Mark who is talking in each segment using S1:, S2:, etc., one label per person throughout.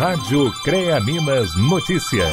S1: Rádio CREA Minas Notícias.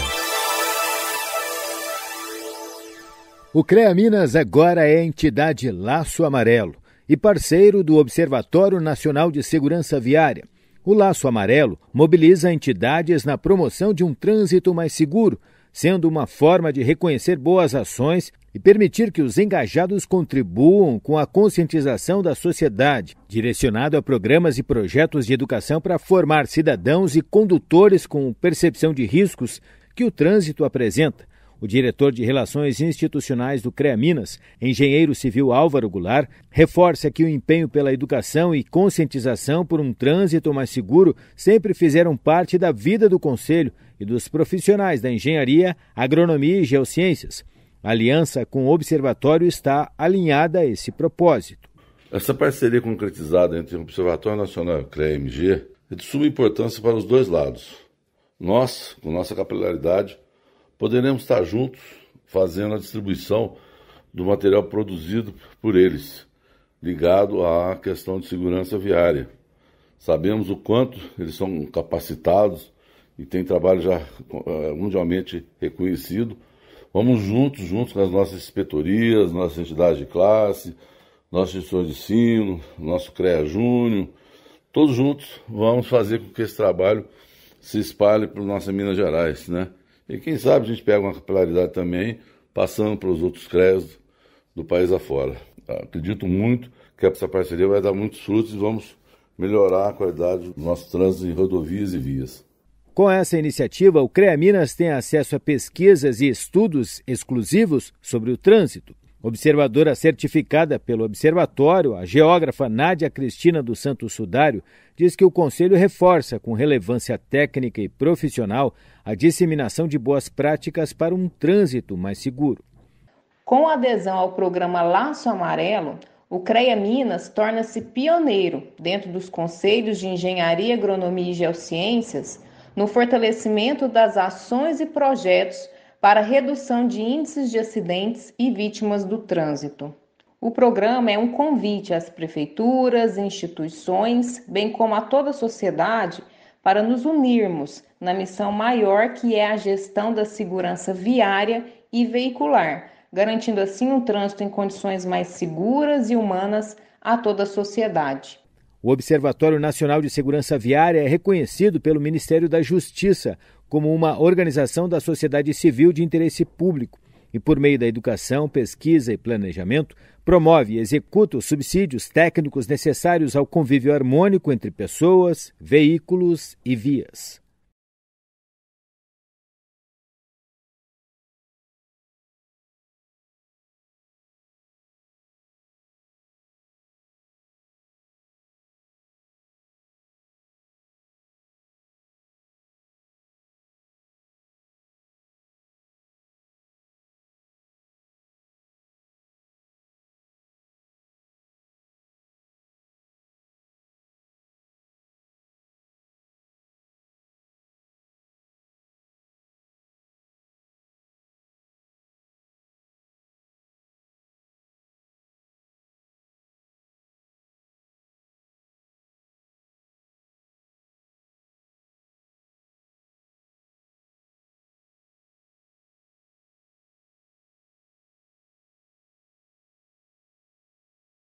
S2: O CREA Minas agora é entidade Laço Amarelo e parceiro do Observatório Nacional de Segurança Viária. O Laço Amarelo mobiliza entidades na promoção de um trânsito mais seguro, sendo uma forma de reconhecer boas ações e permitir que os engajados contribuam com a conscientização da sociedade, direcionado a programas e projetos de educação para formar cidadãos e condutores com percepção de riscos que o trânsito apresenta. O diretor de Relações Institucionais do CREA Minas, engenheiro civil Álvaro Goulart, reforça que o empenho pela educação e conscientização por um trânsito mais seguro sempre fizeram parte da vida do Conselho e dos profissionais da engenharia, agronomia e geociências. A aliança com o Observatório está alinhada a esse propósito.
S1: Essa parceria concretizada entre o Observatório Nacional e o CREA-MG é de suma importância para os dois lados. Nós, com nossa capilaridade, poderemos estar juntos fazendo a distribuição do material produzido por eles, ligado à questão de segurança viária. Sabemos o quanto eles são capacitados e têm trabalho já eh, mundialmente reconhecido Vamos juntos, juntos com as nossas inspetorias, nossa entidade de classe, nossos instituição de ensino, nosso CREA Júnior, todos juntos vamos fazer com que esse trabalho se espalhe para nossa Minas Gerais, né? E quem sabe a gente pega uma capilaridade também, passando para os outros CREAs do país afora. Acredito muito que essa parceria vai dar muitos frutos e vamos melhorar a qualidade do nosso trânsito em rodovias e
S2: vias. Com essa iniciativa, o CREA Minas tem acesso a pesquisas e estudos exclusivos sobre o trânsito. Observadora certificada pelo Observatório, a geógrafa Nádia Cristina do Santos Sudário diz que o Conselho reforça, com relevância técnica e profissional, a disseminação de boas práticas para um trânsito mais seguro.
S3: Com adesão ao programa Laço Amarelo, o CREA Minas torna-se pioneiro dentro dos conselhos de engenharia, agronomia e geociências no fortalecimento das ações e projetos para redução de índices de acidentes e vítimas do trânsito. O programa é um convite às prefeituras, instituições, bem como a toda a sociedade, para nos unirmos na missão maior que é a gestão da segurança viária e veicular, garantindo assim um trânsito em condições mais seguras e humanas a toda a sociedade.
S2: O Observatório Nacional de Segurança Viária é reconhecido pelo Ministério da Justiça como uma organização da sociedade civil de interesse público e, por meio da educação, pesquisa e planejamento, promove e executa os subsídios técnicos necessários ao convívio harmônico entre pessoas, veículos e vias.